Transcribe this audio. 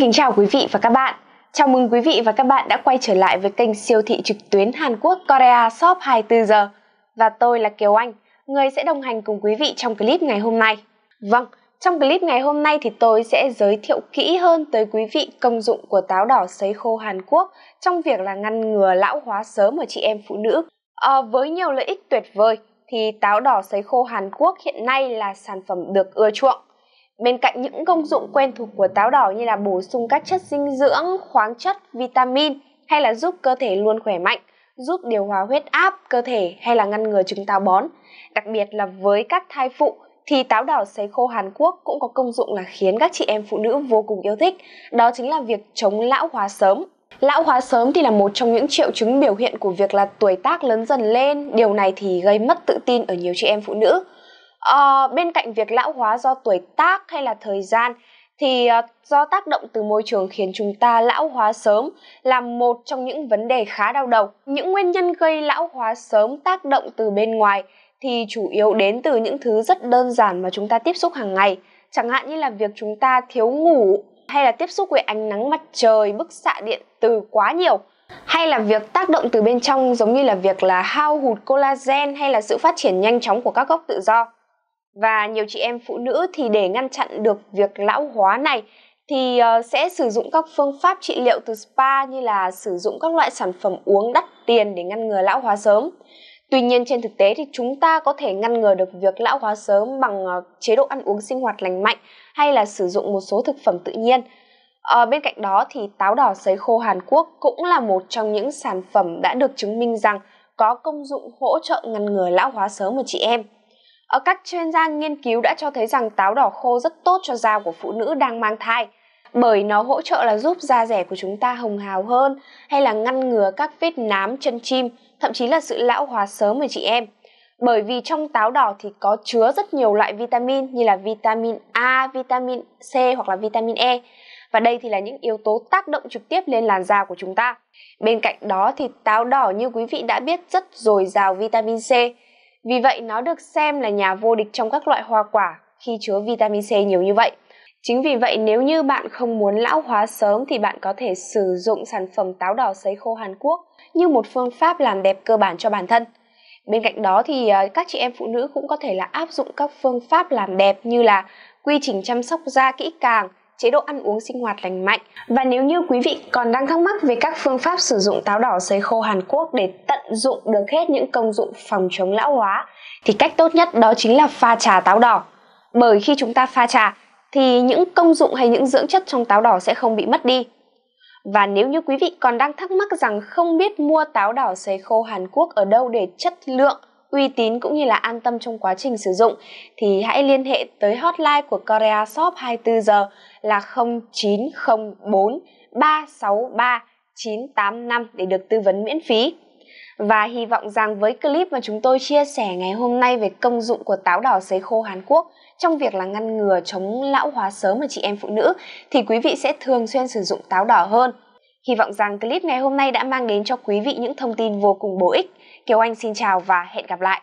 kính chào quý vị và các bạn. Chào mừng quý vị và các bạn đã quay trở lại với kênh siêu thị trực tuyến Hàn Quốc Korea Shop 24 giờ. Và tôi là Kiều Anh, người sẽ đồng hành cùng quý vị trong clip ngày hôm nay. Vâng, trong clip ngày hôm nay thì tôi sẽ giới thiệu kỹ hơn tới quý vị công dụng của táo đỏ sấy khô Hàn Quốc trong việc là ngăn ngừa lão hóa sớm ở chị em phụ nữ. À, với nhiều lợi ích tuyệt vời thì táo đỏ sấy khô Hàn Quốc hiện nay là sản phẩm được ưa chuộng. Bên cạnh những công dụng quen thuộc của táo đỏ như là bổ sung các chất dinh dưỡng, khoáng chất, vitamin hay là giúp cơ thể luôn khỏe mạnh, giúp điều hòa huyết áp cơ thể hay là ngăn ngừa chứng táo bón. Đặc biệt là với các thai phụ thì táo đỏ sấy khô Hàn Quốc cũng có công dụng là khiến các chị em phụ nữ vô cùng yêu thích, đó chính là việc chống lão hóa sớm. Lão hóa sớm thì là một trong những triệu chứng biểu hiện của việc là tuổi tác lớn dần lên, điều này thì gây mất tự tin ở nhiều chị em phụ nữ à, bên cạnh việc lão hóa do tuổi tác hay là thời gian thì ờ, do tác động từ môi trường khiến chúng ta lão hóa sớm là một trong những vấn đề khá đau đầu những nguyên nhân gây lão hóa sớm tác động từ bên ngoài thì chủ yếu đến từ những thứ rất đơn giản mà chúng ta tiếp xúc hàng ngày chẳng hạn như là việc chúng ta thiếu ngủ hay là tiếp xúc với ánh nắng mặt trời bức xạ điện từ quá nhiều hay là việc tác động từ bên trong giống như là việc là hao hụt collagen hay là sự phát triển nhanh chóng của các gốc tự do và nhiều chị em phụ nữ thì để ngăn chặn được việc lão hóa này thì ờ, sẽ sử dụng các phương pháp trị liệu từ spa như là sử dụng các loại sản phẩm uống đắt tiền để ngăn ngừa lão hóa sớm. Tuy nhiên trên thực tế thì chúng ta có thể ngăn ngừa được việc lão hóa sớm bằng ờ, chế độ ăn uống sinh hoạt lành mạnh hay là sử dụng một số thực phẩm tự nhiên. À, bên cạnh đó thì táo đỏ sấy khô Hàn Quốc cũng là một trong những sản phẩm đã được chứng minh rằng có công dụng hỗ trợ ngăn ngừa lão hóa sớm của chị em. Ở các chuyên gia nghiên cứu đã cho thấy rằng táo đỏ khô rất tốt cho da của phụ nữ đang mang thai bởi nó hỗ trợ là giúp da rẻ của chúng ta hồng hào hơn hay là ngăn ngừa các vết nám chân chim, thậm chí là sự lão hóa sớm của chị em. Bởi vì trong táo đỏ thì có chứa rất nhiều loại vitamin như là vitamin A, vitamin C hoặc là vitamin E. Và đây thì là những yếu tố tác động trực tiếp lên làn da của chúng ta. Bên cạnh đó thì táo đỏ như quý vị đã biết rất dồi dào vitamin C vì vậy nó được xem là nhà vô địch trong các loại hoa quả khi chứa vitamin C nhiều như vậy. Chính vì vậy nếu như bạn không muốn lão hóa sớm thì bạn có thể sử dụng sản phẩm táo đỏ sấy khô Hàn Quốc như một phương pháp làm đẹp cơ bản cho bản thân. Bên cạnh đó thì ờ, các chị em phụ nữ cũng có thể là áp dụng các phương pháp làm đẹp như là quy trình chăm sóc da kỹ càng, chế độ ăn uống sinh hoạt lành mạnh. Và nếu như quý vị còn đang thắc mắc về các phương pháp sử dụng táo đỏ sấy khô Hàn Quốc để tận dụng được hết những công dụng phòng chống lão hóa thì cách tốt nhất đó chính là pha trà táo đỏ. Bởi khi chúng ta pha trà thì những công dụng hay những dưỡng chất trong táo đỏ sẽ không bị mất đi. Và nếu như quý vị còn đang thắc mắc rằng không biết mua táo đỏ sấy khô Hàn Quốc ở đâu để chất lượng uy tín cũng như là an tâm trong quá trình sử dụng thì hãy liên hệ tới hotline của Korea Shop 24 giờ là 0904 363 985 để được tư vấn miễn phí. Và hy vọng rằng với clip mà chúng tôi chia sẻ ngày hôm nay về công dụng của táo đỏ sấy khô Hàn Quốc trong việc là ngăn ngừa chống lão hóa sớm ở chị em phụ nữ thì quý vị sẽ thường xuyên sử dụng táo đỏ hơn. Hy vọng rằng clip ngày hôm nay đã mang đến cho quý vị những thông tin vô cùng bổ ích. Kiều Anh xin chào và hẹn gặp lại.